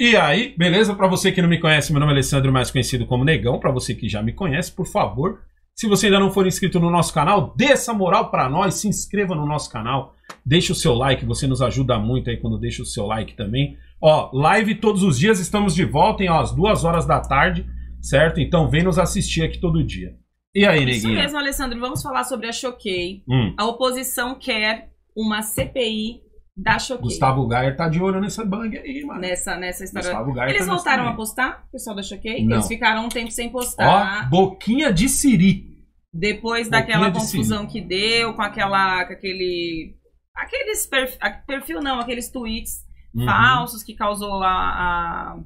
E aí, beleza? Para você que não me conhece, meu nome é Alessandro, mais conhecido como Negão. Para você que já me conhece, por favor, se você ainda não for inscrito no nosso canal, dê essa moral para nós, se inscreva no nosso canal, deixa o seu like, você nos ajuda muito aí quando deixa o seu like também. Ó, live todos os dias, estamos de volta em ó, às duas horas da tarde, certo? Então vem nos assistir aqui todo dia. E aí, Neguinha? Isso mesmo, Alessandro, vamos falar sobre a Choquei. Hum. A oposição quer uma CPI da Choquei. Gustavo Gayer tá de olho nessa bang aí, mano. Nessa, nessa história. Gustavo Gayer Eles tá voltaram a postar, pessoal da Choquei? Não. Eles ficaram um tempo sem postar. Ó, boquinha de siri. Depois boquinha daquela de confusão siri. que deu com aquela, com aquele, aqueles perfil, perfil não, aqueles tweets uhum. falsos que causou a, a,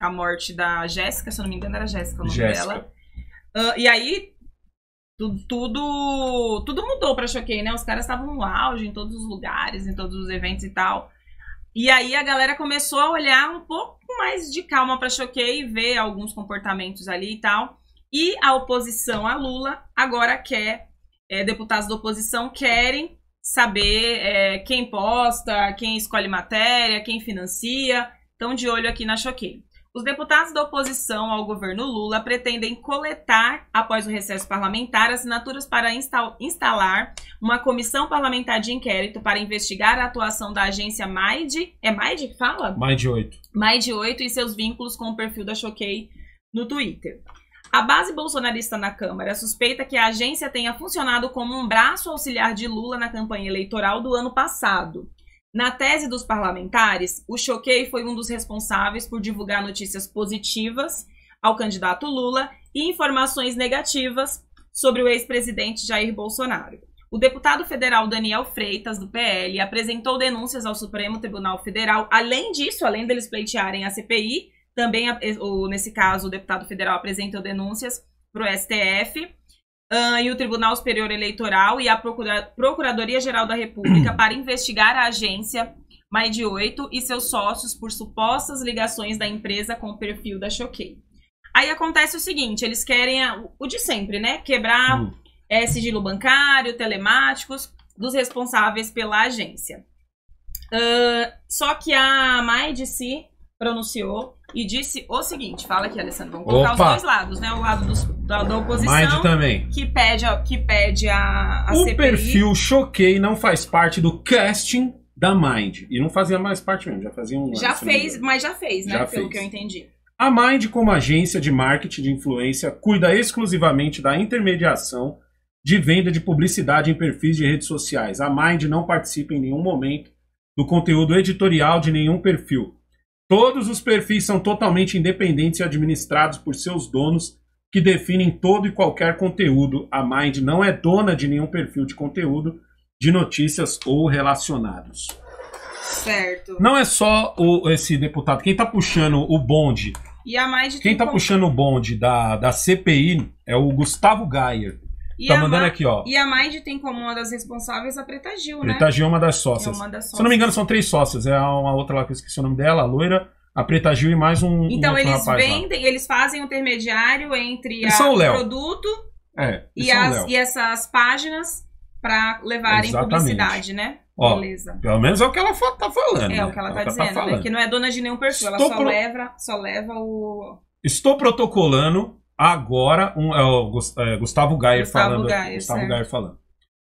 a morte da Jéssica, se eu não me engano era Jéssica o nome Jéssica. dela. Uh, e aí tudo, tudo, tudo mudou pra Choquei, né? Os caras estavam no auge em todos os lugares, em todos os eventos e tal. E aí a galera começou a olhar um pouco mais de calma para Choquei e ver alguns comportamentos ali e tal. E a oposição a Lula agora quer, é, deputados da oposição querem saber é, quem posta, quem escolhe matéria, quem financia. Estão de olho aqui na Choquei. Os deputados da oposição ao governo Lula pretendem coletar, após o recesso parlamentar, assinaturas para instalar uma comissão parlamentar de inquérito para investigar a atuação da agência MAID. É MAID que fala? MAID 8. MAID 8 e seus vínculos com o perfil da Choquei no Twitter. A base bolsonarista na Câmara suspeita que a agência tenha funcionado como um braço auxiliar de Lula na campanha eleitoral do ano passado. Na tese dos parlamentares, o Choquei foi um dos responsáveis por divulgar notícias positivas ao candidato Lula e informações negativas sobre o ex-presidente Jair Bolsonaro. O deputado federal Daniel Freitas, do PL, apresentou denúncias ao Supremo Tribunal Federal. Além disso, além deles pleitearem a CPI, também, nesse caso, o deputado federal apresentou denúncias para o STF uh, e o Tribunal Superior Eleitoral e a Procura Procuradoria-Geral da República para investigar a agência mais de Oito e seus sócios por supostas ligações da empresa com o perfil da Choquei. Aí acontece o seguinte, eles querem a, o de sempre, né? Quebrar hum. é, sigilo bancário, telemáticos dos responsáveis pela agência. Uh, só que a Mai de si pronunciou e disse o seguinte: fala aqui, Alessandro, vamos colocar Opa. os dois lados, né? O lado dos, da, da oposição. Mind também. Que pede, a, que pede a, a O CPI. perfil Choquei não faz parte do casting da Mind. E não fazia mais parte mesmo, já fazia um. Já fez, mas já fez, né? Já pelo fez. que eu entendi. A Mind, como agência de marketing de influência, cuida exclusivamente da intermediação de venda de publicidade em perfis de redes sociais. A Mind não participa em nenhum momento do conteúdo editorial de nenhum perfil Todos os perfis são totalmente independentes e administrados por seus donos, que definem todo e qualquer conteúdo. A Mind não é dona de nenhum perfil de conteúdo, de notícias ou relacionados. Certo. Não é só o, esse deputado. Quem está puxando o bonde. E a Mind Quem está puxando o bonde da, da CPI é o Gustavo Gayer. E tá mandando Ma... aqui, ó. E a Mind tem como uma das responsáveis a Preta Gil, né? Preta Gil é uma das é sócias. É uma das sócias. Se eu não me engano, são três sócias. É uma outra lá que eu esqueci o nome dela, a loira. A Preta Gil e mais um. Então um eles vendem, lá. eles fazem o um intermediário entre a, o produto é, e, as, e essas páginas para levarem Exatamente. publicidade, né? Ó, Beleza. Pelo menos é o que ela tá falando. É, né? É o tá que ela, tá, dizendo, tá Né? Que não é dona de nenhum perfil, Estou ela só, pro... leva, só leva o. Estou protocolando agora um, é o é, Gustavo Gayer falando. Gayer, Gustavo Gayer falando.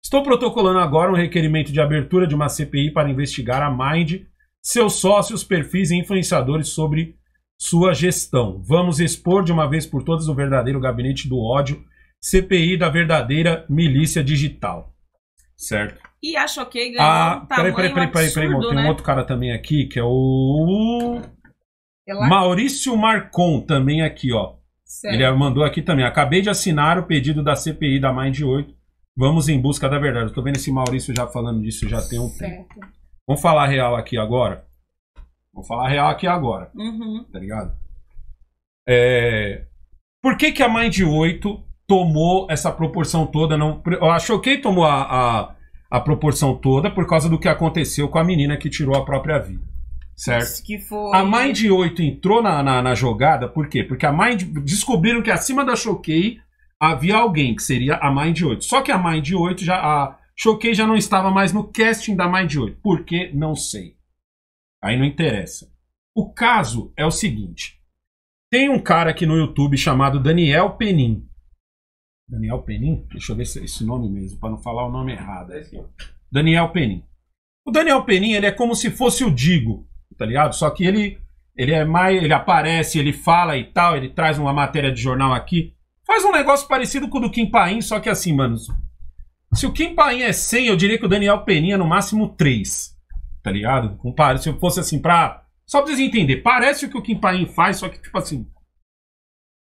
Estou protocolando agora um requerimento de abertura de uma CPI para investigar a Mind, seus sócios, perfis e influenciadores sobre sua gestão. Vamos expor de uma vez por todas o verdadeiro gabinete do ódio, CPI da verdadeira milícia digital. Certo? E acho que ganhou ah, um peraí, peraí, peraí, peraí, tem um né? outro cara também aqui, que é o... Maurício Marcon, também aqui, ó. Certo. Ele mandou aqui também. Acabei de assinar o pedido da CPI da Mind 8. Vamos em busca da verdade. Estou vendo esse Maurício já falando disso já tem um certo. tempo. Vamos falar real aqui agora? Vou falar real aqui agora. Uhum. Tá ligado? É... Por que, que a Mind 8 tomou essa proporção toda? Não... A Choquei tomou a, a, a proporção toda por causa do que aconteceu com a menina que tirou a própria vida. Certo? Que foi... A Mind 8 entrou na, na, na, jogada, por quê? Porque a Mind. Descobriram que acima da Choquei havia alguém, que seria a Mind 8. Só que a Mind 8 já. A Choquei já não estava mais no casting da Mind 8. Por quê? Não sei. Aí não interessa. O caso é o seguinte: tem um cara aqui no YouTube chamado Daniel Penin. Daniel Penin? Deixa eu ver se é esse nome mesmo, para não falar o nome errado. Tá Daniel Penin. O Daniel Penin ele é como se fosse o Digo tá ligado? Só que ele ele é mais, ele aparece, ele fala e tal, ele traz uma matéria de jornal aqui. Faz um negócio parecido com o do Kim Paim, só que assim, mano. Se o Kim Paim é 100, eu diria que o Daniel Peninha é no máximo 3. Tá ligado? compara se fosse assim pra. Só pra vocês entenderem, parece o que o Kim Paim faz, só que tipo assim.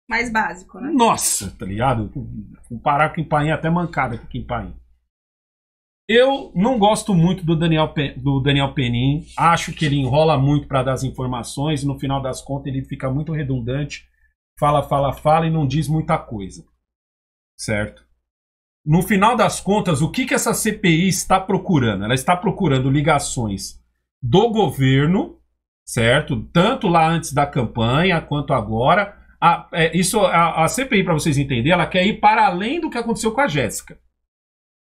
Mais básico, né? Nossa, tá ligado? Comparar com o Kim Paim é até mancada com o Kim Paim. Eu não gosto muito do Daniel, do Daniel Penin. Acho que ele enrola muito para dar as informações e no final das contas ele fica muito redundante. Fala, fala, fala e não diz muita coisa. Certo? No final das contas, o que, que essa CPI está procurando? Ela está procurando ligações do governo, certo? Tanto lá antes da campanha quanto agora. A, é, isso, a, a CPI, para vocês entenderem, ela quer ir para além do que aconteceu com a Jéssica.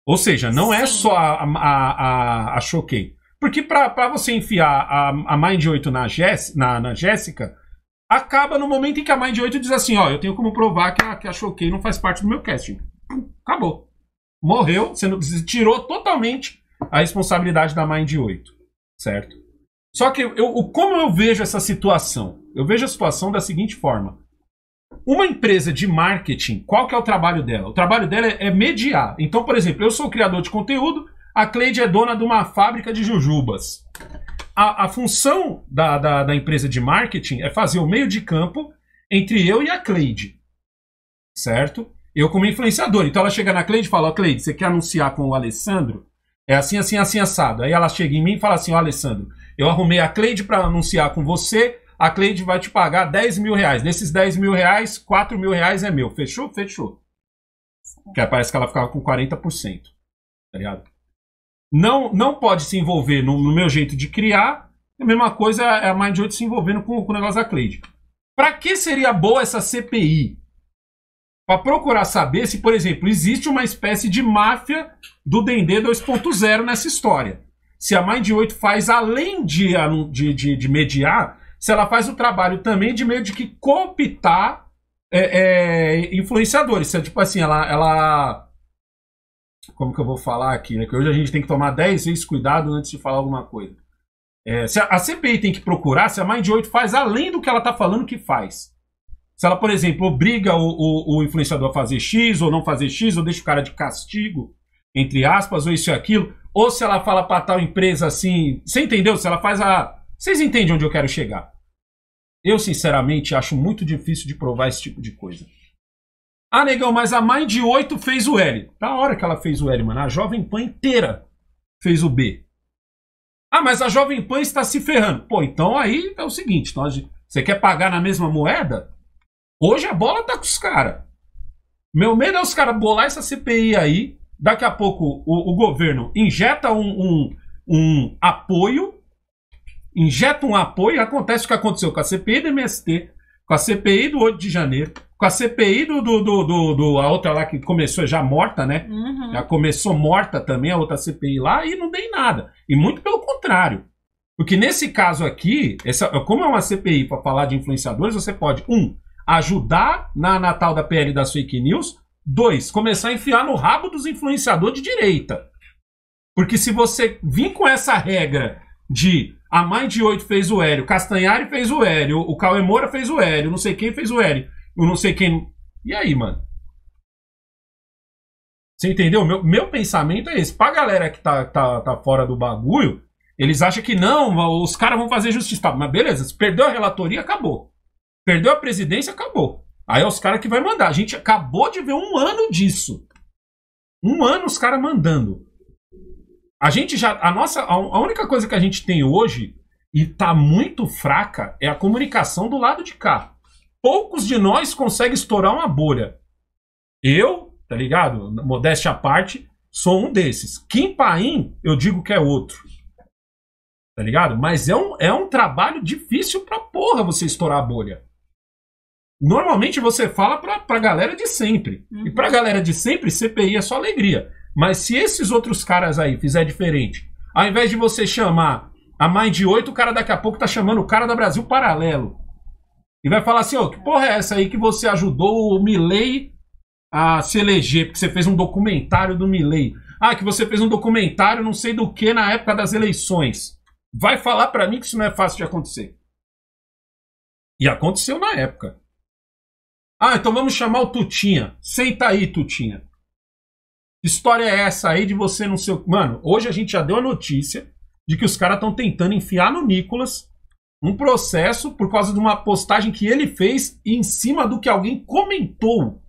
Ou seja, não é Sim. é só a, a, a, a Choquei. Porque para você enfiar a, a Mind 8 na, Jess, na, na Jéssica, acaba no momento em que a Mind 8 diz assim: ó, eu tenho como provar que a, que a Choquei não faz parte do meu casting. Acabou. Morreu, você tirou totalmente a responsabilidade da Mind 8. Certo? Só que eu, eu, como eu vejo essa situação? Eu vejo a situação da seguinte forma: uma empresa de marketing, qual que é o trabalho dela? O trabalho dela é mediar. Então, por exemplo, eu sou criador de conteúdo, a Cleide é dona de uma fábrica de jujubas. A, a função da, da, da empresa de marketing é fazer o meio de campo entre eu e a Cleide. Certo? Eu como influenciador. Então ela chega na Cleide e fala, ó, oh, Cleide, você quer anunciar com o Alessandro? É assim, assim, assim, assado. Aí ela chega em mim e fala assim, ó, oh, Alessandro, eu arrumei a Cleide para anunciar com você a cliente vai te pagar 10 mil reais. Desses 10 mil reais, 4 mil reais é meu. Fechou? Fechou. Que parece que ela ficava com 40%. Tá ligado? Não, não pode se envolver no, no meu jeito de criar. A mesma coisa é a Mind8 se envolvendo com, com o negócio da Cleide. Para que seria boa essa CPI? Para procurar saber se, por exemplo, existe uma espécie de máfia do Dendê 2.0 nessa história. Se a Mind8 faz, além de, de, de, de mediar, se ela faz o trabalho também de meio de que cooptar é, é, influenciadores. Se, é, tipo assim, ela, ela. Como que eu vou falar aqui, né? Que hoje a gente tem que tomar 10 vezes cuidado antes de falar alguma coisa. É, se a, a, CPI tem que procurar, se a Mind 8 faz além do que ela está falando que faz. Se ela, por exemplo, obriga o, o, o, influenciador a fazer X ou não fazer X, ou deixa o cara de castigo, entre aspas, ou isso e aquilo, ou se ela fala para tal empresa assim. Você entendeu? Se ela faz a. Vocês entendem onde eu quero chegar. Eu, sinceramente, acho muito difícil de provar esse tipo de coisa. Ah, negão, mas a mãe de 8 fez o L. Da hora que ela fez o L, mano. A Jovem Pan inteira fez o B. Ah, mas a Jovem Pan está se ferrando. Pô, então aí é o seguinte: você quer pagar na mesma moeda? Hoje a bola tá com os caras. Meu medo é os caras bolar essa CPI aí. Daqui a pouco o, o governo injeta um, um, um apoio injeta um apoio, acontece o que aconteceu com a CPI do MST, com a CPI do 8 de janeiro, com a CPI do, do, do, do, do a outra lá que começou já morta, né? Uhum. Já começou morta também a outra CPI lá e não dei nada. E muito pelo contrário. Porque nesse caso aqui, essa, como é uma CPI para falar de influenciadores, você pode, um, ajudar na Natal da PL das fake news, dois, começar a enfiar no rabo dos influenciadores de direita. Porque se você vir com essa regra de a Mãe de Oito fez o Hélio, Castanhari fez o Hélio, o Cauê Moura fez o Hélio, não sei quem fez o Hélio, o não sei quem. E aí, mano? Você entendeu? Meu, meu pensamento é esse. Pra galera que tá, tá, tá fora do bagulho, eles acham que não, os caras vão fazer justiça. mas beleza, se perdeu a relatoria, acabou. Perdeu a presidência, acabou. Aí é os caras que vai mandar. A gente acabou de ver um ano disso. Um ano os caras mandando. A gente já. A nossa. A única coisa que a gente tem hoje, e tá muito fraca, é a comunicação do lado de cá. Poucos de nós conseguem estourar uma bolha. Eu, tá ligado? Modéstia à parte, sou um desses. Kim Paim, eu digo que é outro. Tá ligado? Mas é um, é um trabalho difícil pra porra você estourar a bolha. Normalmente você fala pra, pra galera de sempre. Uhum. E pra uhum. galera de sempre, CPI é só alegria. Mas se esses outros caras aí fizer diferente, ao invés de você chamar a mais de oito, o cara daqui a pouco tá chamando o cara da Brasil Paralelo. E vai falar assim, ó, oh, que porra é essa aí que você ajudou o Milley a se eleger, porque você fez um documentário do Milley. Ah, que você fez um documentário não sei do que na época das eleições. Vai falar para mim que isso não é fácil de acontecer. E aconteceu na época. Ah, então vamos chamar o Tutinha. Senta aí, Tutinha. História é essa aí de você não sei. Mano, hoje a gente já deu a notícia de que os caras estão tentando enfiar no Nicolas um processo por causa de uma postagem que ele fez em cima do que alguém comentou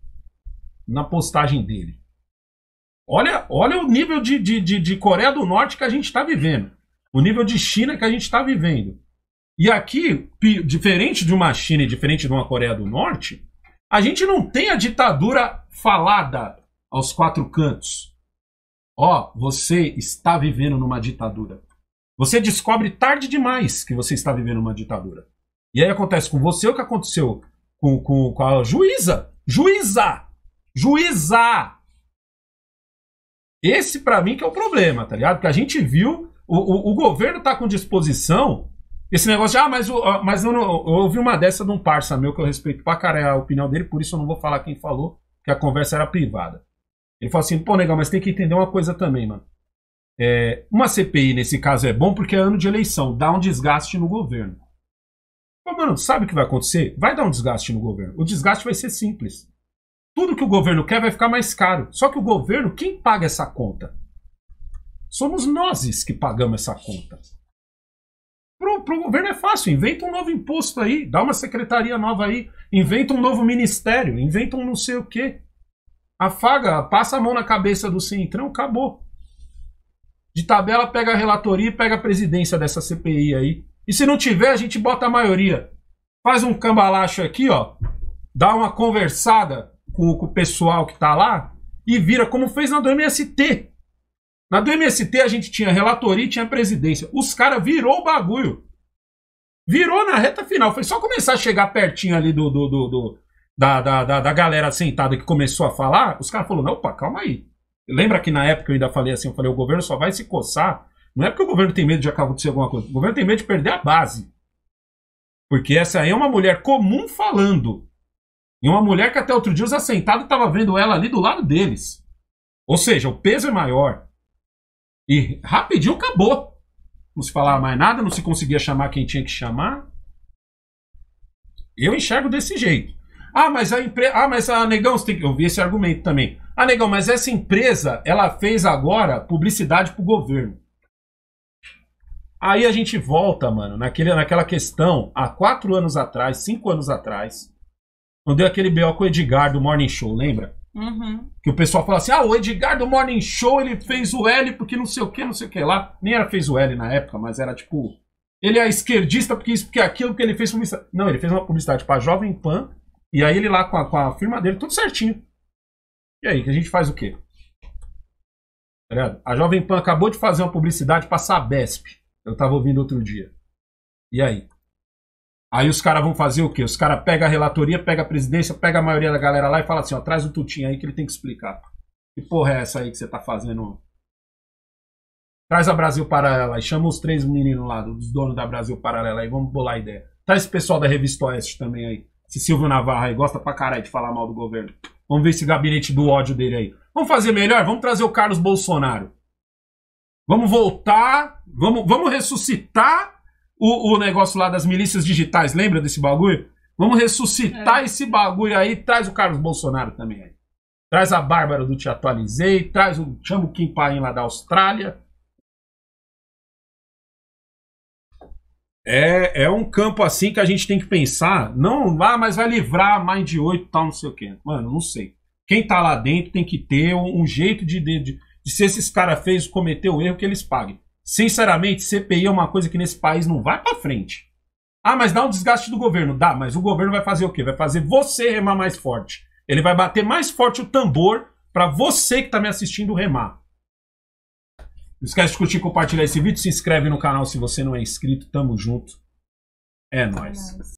na postagem dele. Olha, olha o nível de, de, de, de Coreia do Norte que a gente está vivendo. O nível de China que a gente está vivendo. E aqui, diferente de uma China e diferente de uma Coreia do Norte, a gente não tem a ditadura falada aos quatro cantos. Ó, oh, você está vivendo numa ditadura. Você descobre tarde demais que você está vivendo uma ditadura. E aí acontece com você o que aconteceu com, com, com a juíza. Juíza! Juíza! Esse para mim que é o problema, tá ligado? Porque a gente viu, o, o, o governo tá com disposição, esse negócio de, ah, mas, ah, mas eu, não, eu ouvi uma dessa de um parça meu que eu respeito pra caralho a opinião dele, por isso eu não vou falar quem falou, que a conversa era privada. Ele fala assim, pô, legal, mas tem que entender uma coisa também, mano. É, uma CPI, nesse caso, é bom porque é ano de eleição, dá um desgaste no governo. Pô, mano, sabe o que vai acontecer? Vai dar um desgaste no governo. O desgaste vai ser simples. Tudo que o governo quer vai ficar mais caro. Só que o governo, quem paga essa conta? Somos nós que pagamos essa conta. Pro, pro governo é fácil, inventa um novo imposto aí, dá uma secretaria nova aí, inventa um novo ministério, inventa um não sei o quê. Afaga, passa a mão na cabeça do Centrão, acabou. De tabela pega a relatoria e pega a presidência dessa CPI aí. E se não tiver, a gente bota a maioria. Faz um cambalacho aqui, ó. Dá uma conversada com, com o pessoal que tá lá e vira como fez na do MST. Na do MST a gente tinha relatoria e tinha presidência. Os caras virou o bagulho. Virou na reta final. Foi só começar a chegar pertinho ali do, do, do, do da, da, da, da galera sentada que começou a falar, os caras falaram, opa, calma aí. Lembra que na época eu ainda falei assim, eu falei, o governo só vai se coçar. Não é porque o governo tem medo de acontecer alguma coisa, o governo tem medo de perder a base. Porque essa aí é uma mulher comum falando. E uma mulher que até outro dia os assentados estavam vendo ela ali do lado deles. Ou seja, o peso é maior. E rapidinho acabou. Não se falava mais nada, não se conseguia chamar quem tinha que chamar. Eu enxergo desse jeito. Ah, mas a empresa. Ah, mas a Negão, você tem que ouvir esse argumento também. Ah, Negão, mas essa empresa, ela fez agora publicidade pro governo. Aí a gente volta, mano, naquele, naquela questão, há quatro anos atrás, cinco anos atrás, quando deu aquele B.O. com o Edgar do Morning Show, lembra? Uhum. Que o pessoal fala assim: ah, o Edgar do Morning Show ele fez o L porque não sei o que, não sei o que lá. Nem era fez o L na época, mas era tipo. Ele é esquerdista porque isso, porque aquilo que ele fez publicidade. Não, ele fez uma publicidade pra Jovem Pan e aí ele lá com a, com a firma dele, tudo certinho. E aí, a gente faz o quê? Tá a Jovem Pan acabou de fazer uma publicidade pra Sabesp. Eu tava ouvindo outro dia. E aí? Aí os caras vão fazer o quê? Os caras pegam a relatoria, pega a presidência, pega a maioria da galera lá e fala assim, ó, traz o Tutinho aí que ele tem que explicar. Que porra é essa aí que você tá fazendo? Traz a Brasil Paralela e chama os três meninos lá, dos donos da Brasil Paralela aí, vamos bolar a ideia. Traz esse pessoal da Revista Oeste também aí. Esse Silvio Navarro aí gosta pra caralho de falar mal do governo. Vamos ver esse gabinete do ódio dele aí. Vamos fazer melhor? Vamos trazer o Carlos Bolsonaro. Vamos voltar, vamos, vamos ressuscitar o, o negócio lá das milícias digitais. Lembra desse bagulho? Vamos ressuscitar é. esse bagulho aí. Traz o Carlos Bolsonaro também aí. Traz a Bárbara do Te Atualizei. Traz o. Chama o Kim Paim lá da Austrália. É, é um campo assim que a gente tem que pensar. Não, ah, mas vai livrar mais de oito tal, não sei o quê. Mano, não sei. Quem tá lá dentro tem que ter um, um jeito de, de, de, se esses caras fez cometeu o erro que eles paguem. Sinceramente, CPI é uma coisa que nesse país não vai para frente. Ah, mas dá um desgaste do governo. Dá, mas o governo vai fazer o quê? Vai fazer você remar mais forte. Ele vai bater mais forte o tambor para você que tá me assistindo remar. Não esquece de curtir e compartilhar esse vídeo. Se inscreve no canal se você não é inscrito. Tamo junto. É nóis. É nóis.